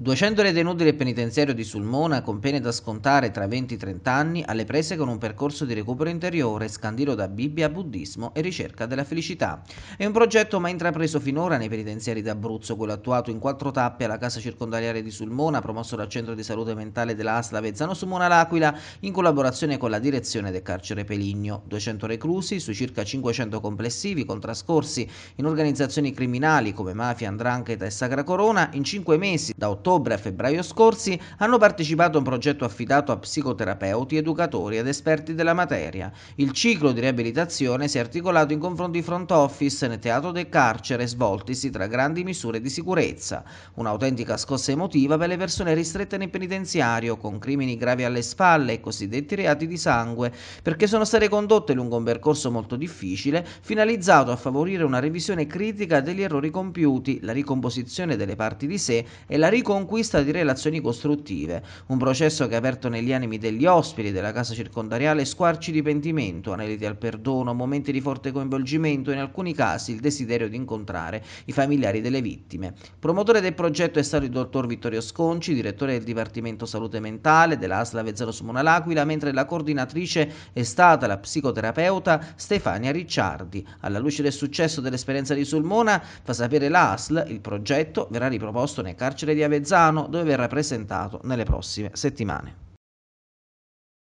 200 detenuti del penitenziario di Sulmona con pene da scontare tra 20 e 30 anni alle prese con un percorso di recupero interiore scandito da Bibbia, buddismo e ricerca della felicità. È un progetto mai intrapreso finora nei penitenziari d'Abruzzo, quello attuato in quattro tappe alla casa circondariale di Sulmona, promosso dal centro di salute mentale della ASLA Vezzano Sulmona L'Aquila in collaborazione con la direzione del carcere Peligno. 200 reclusi su circa 500 complessivi con trascorsi in organizzazioni criminali come mafia, andrangheta e Sacra Corona in cinque mesi da ottobre ottobre a febbraio scorsi hanno partecipato a un progetto affidato a psicoterapeuti, educatori ed esperti della materia. Il ciclo di riabilitazione si è articolato in confronti front office nel teatro del carcere svoltisi tra grandi misure di sicurezza. Un'autentica scossa emotiva per le persone ristrette nel penitenziario con crimini gravi alle spalle e cosiddetti reati di sangue, perché sono state condotte lungo un percorso molto difficile finalizzato a favorire una revisione critica degli errori compiuti, la ricomposizione delle parti di sé e la ricomposizione conquista di relazioni costruttive, un processo che ha aperto negli animi degli ospiti della casa circondariale squarci di pentimento, aneliti al perdono, momenti di forte coinvolgimento e in alcuni casi il desiderio di incontrare i familiari delle vittime. Promotore del progetto è stato il dottor Vittorio Sconci, direttore del Dipartimento Salute Mentale della ASLA Vezzaro Sumona L'Aquila, mentre la coordinatrice è stata la psicoterapeuta Stefania Ricciardi. Alla luce del successo dell'esperienza di Sulmona, fa sapere l'ASL, il progetto verrà riproposto nel carcere di Avezzaro Avezzano, dove verrà presentato nelle prossime settimane.